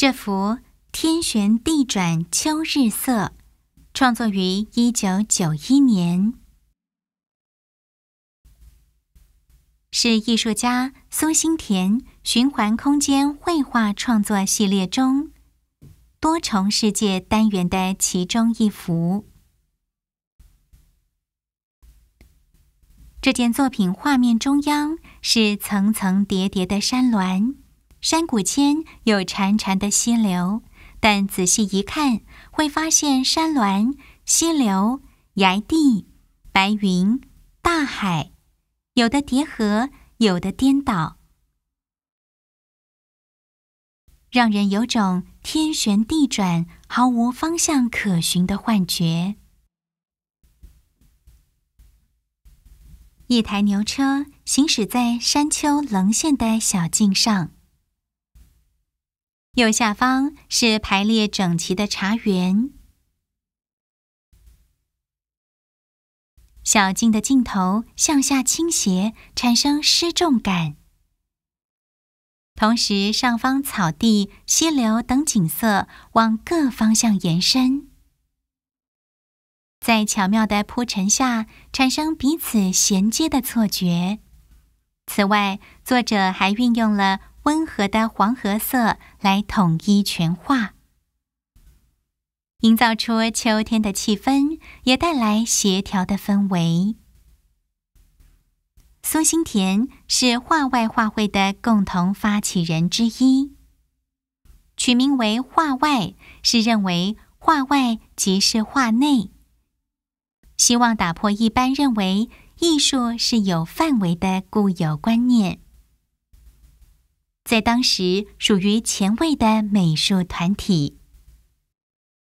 这幅《天旋地转秋日色》创作于一九九一年，是艺术家苏新田循环空间绘画创作系列中多重世界单元的其中一幅。这件作品画面中央是层层叠叠的山峦。山谷间有潺潺的溪流，但仔细一看，会发现山峦、溪流、崖地、白云、大海，有的叠合，有的颠倒，让人有种天旋地转、毫无方向可寻的幻觉。一台牛车行驶在山丘棱线的小径上。右下方是排列整齐的茶园，小径的尽头向下倾斜，产生失重感。同时，上方草地、溪流等景色往各方向延伸，在巧妙的铺陈下，产生彼此衔接的错觉。此外，作者还运用了。温和的黄河色来统一全画，营造出秋天的气氛，也带来协调的氛围。苏心田是画外画会的共同发起人之一。取名为“画外”，是认为画外即是画内，希望打破一般认为艺术是有范围的固有观念。在当时属于前卫的美术团体。